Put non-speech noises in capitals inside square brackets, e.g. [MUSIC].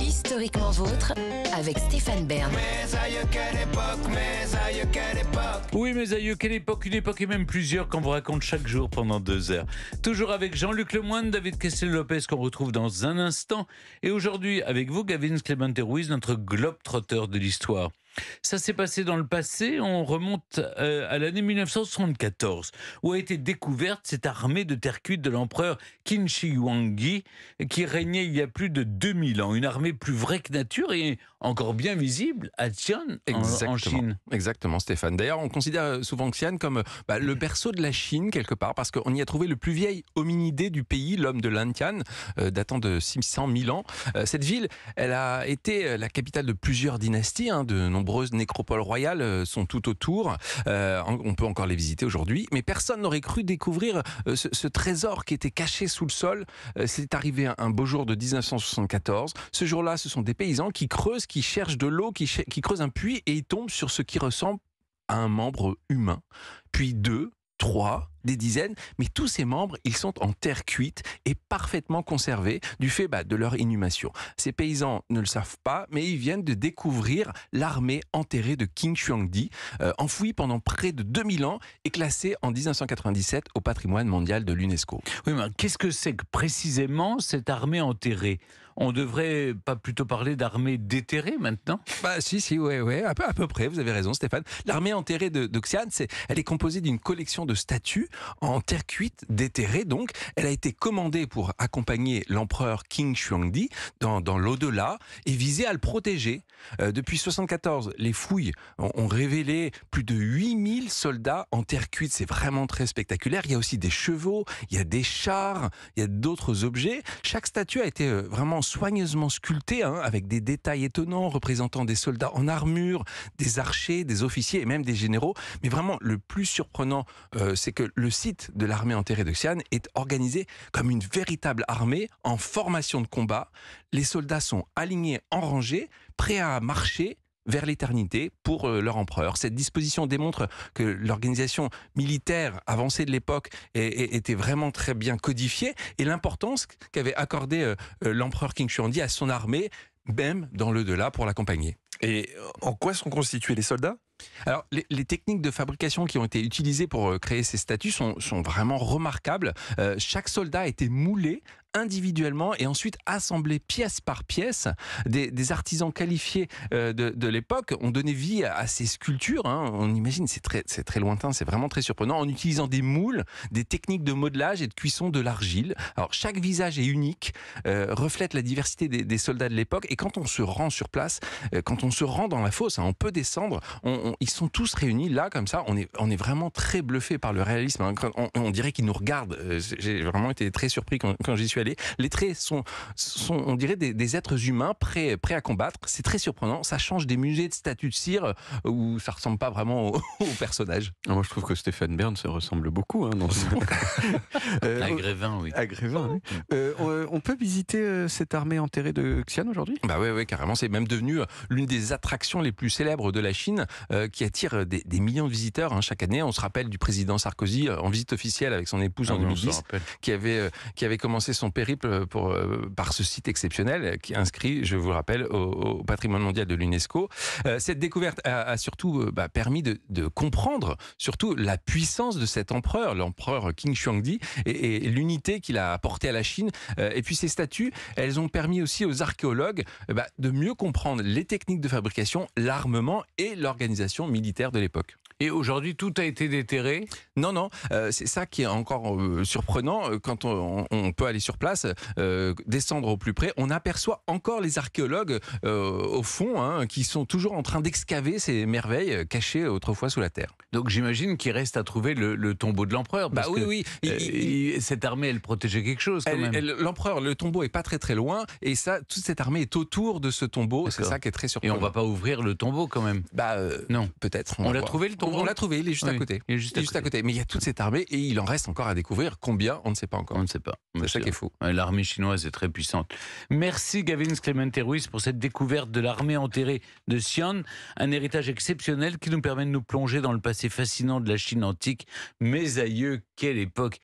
historiquement vôtre, avec Stéphane Bern. Oui, quelle époque, mais aïeux, quelle époque. Oui, mes aïeux, quelle époque, une époque et même plusieurs qu'on vous raconte chaque jour pendant deux heures. Toujours avec Jean-Luc Lemoine, David Kessel-Lopez qu'on retrouve dans un instant. Et aujourd'hui, avec vous, Gavin Clemente Ruiz, notre globe-trotteur de l'histoire. Ça s'est passé dans le passé, on remonte euh, à l'année 1974, où a été découverte cette armée de terre cuite de l'empereur Qin Shi Huangdi, qui régnait il y a plus de 2000 ans. Une armée plus vraie que nature et encore bien visible à Xi'an, en, Chine. Exactement, Stéphane. D'ailleurs, on considère souvent Xi'an comme bah, le berceau de la Chine, quelque part, parce qu'on y a trouvé le plus vieil hominidé du pays, l'homme de Lantian, euh, datant de 600 000 ans. Euh, cette ville, elle a été la capitale de plusieurs dynasties, hein, de nombreuses nombreuses nécropoles royales euh, sont tout autour. Euh, on peut encore les visiter aujourd'hui, mais personne n'aurait cru découvrir euh, ce, trésor qui était caché sous le sol. C'est arrivé un, beau jour de 1974. Ce jour-là, ce sont des paysans qui creusent, qui cherchent de l'eau, qui, qui creusent un puits et ils tombent sur ce qui ressemble à un membre humain. Puis deux, trois, des dizaines, mais tous ces membres, ils sont en terre cuite et parfaitement conservés du fait bah, de leur inhumation. Ces paysans ne le savent pas, mais ils viennent de découvrir l'armée enterrée de King Shuangdi, euh, enfouie pendant près de 2000 ans et classée en 1997 au patrimoine mondial de l'UNESCO. Oui, mais qu'est-ce que c'est que précisément cette armée enterrée On devrait pas plutôt parler d'armée déterrée maintenant Bah si, si, ouais, ouais, à peu, à peu près, vous avez raison Stéphane. L'armée enterrée de, de Xian, c'est, elle est composée d'une collection de statues en terre cuite, déterrée donc. Elle a été commandée pour accompagner l'empereur Qing Shuangdi dans, l'au-delà et visée à le protéger. Euh, depuis 1974, les fouilles ont, révélé plus de 8000 soldats en terre cuite. C'est vraiment très spectaculaire. Il y a aussi des chevaux, il y a des chars, il y a d'autres objets. Chaque statue a été euh, vraiment soigneusement sculptée, hein, avec des détails étonnants représentant des soldats en armure, des archers, des officiers et même des généraux. Mais vraiment, le plus surprenant, euh, c'est que le site de l'armée enterrée de Xi'an est organisé comme une véritable armée en formation de combat. Les soldats sont alignés en rangée, prêts à marcher vers l'éternité pour euh, leur empereur. Cette disposition démontre que l'organisation militaire avancée de l'époque était vraiment très bien codifiée et l'importance qu'avait accordée euh, euh, l'empereur King Shuandi à son armée, même dans le delà pour l'accompagner. Et en quoi sont constitués les soldats alors, les, techniques de fabrication qui ont été utilisées pour euh, créer ces statues sont, vraiment remarquables. Euh, chaque soldat a été moulé individuellement et ensuite assemblé pièce par pièce. Des, artisans qualifiés euh, de, l'époque ont donné vie à, ces sculptures. Hein. On imagine, c'est très, c'est très lointain, c'est vraiment très surprenant, en utilisant des moules, des techniques de modelage et de cuisson de l'argile. Alors, chaque visage est unique, reflète la diversité des, soldats de l'époque. Et quand on se rend sur place, quand on se rend dans la fosse, hein, on peut descendre, on ils sont tous réunis là, comme ça. On est, on est vraiment très bluffé par le réalisme. Hein. On, dirait qu'ils nous regardent. Euh, j'ai vraiment été très surpris quand, j'y suis allé. Les traits sont, sont on dirait, des, êtres humains prêts, prêts à combattre. C'est très surprenant. Ça change des musées de statues de cire euh, où ça ressemble pas vraiment aux au [LAUGHS] personnages. Ah, moi, je trouve que Stéphane Bern se ressemble beaucoup. Hein, oui. on peut visiter euh, cette armée enterrée de Xian aujourd'hui Bah oui, ouais, carrément. C'est même devenu l'une des attractions les plus célèbres de la Chine. Euh, qui attire euh, des, millions de visiteurs hein, chaque année. On se rappelle du président Sarkozy euh, en visite officielle avec son épouse en 2010, ah qui avait, qui avait commencé son périple pour, par ce site exceptionnel qui est inscrit, je vous le rappelle, au, patrimoine mondial de l'UNESCO. cette découverte a, surtout bah, permis de, comprendre surtout la puissance de cet empereur, l'empereur King Shuangdi et, et l'unité qu'il a apportée à la Chine. et puis ces statues, elles ont permis aussi aux archéologues bah, de mieux comprendre les techniques de fabrication, l'armement et l'organisation militaire de l'époque. Et aujourd'hui, tout a été déterré Non, non. Euh, c'est ça qui est encore euh, surprenant. Euh, quand on, peut aller sur place, descendre au plus près, on aperçoit encore les archéologues au fond, hein, qui sont toujours en train d'excaver ces merveilles cachées autrefois sous la terre. Donc j'imagine qu'il reste à trouver le, tombeau de l'empereur. Bah oui, oui. cette armée, elle protégeait quelque chose quand L'empereur, le tombeau est pas très très loin, et ça, toute cette armée est autour de ce tombeau. C'est ça qui est très surprenant. Et on va pas ouvrir le tombeau quand même. Bah non, peut-être. On, on l'a trouvé le tombeau on, l'a trouvé, il est juste à côté. Il est juste, juste à, côté. Mais il y a toute cette armée et il en reste encore à découvrir. Combien On ne sait pas encore. On ne sait pas. C'est ça qui est fou. L'armée chinoise est très puissante. Merci Gavin Clemente pour cette découverte de l'armée enterrée de Xi'an. Un héritage exceptionnel qui nous permet de nous plonger dans le passé fascinant de la Chine antique. Mais aïeux, quelle époque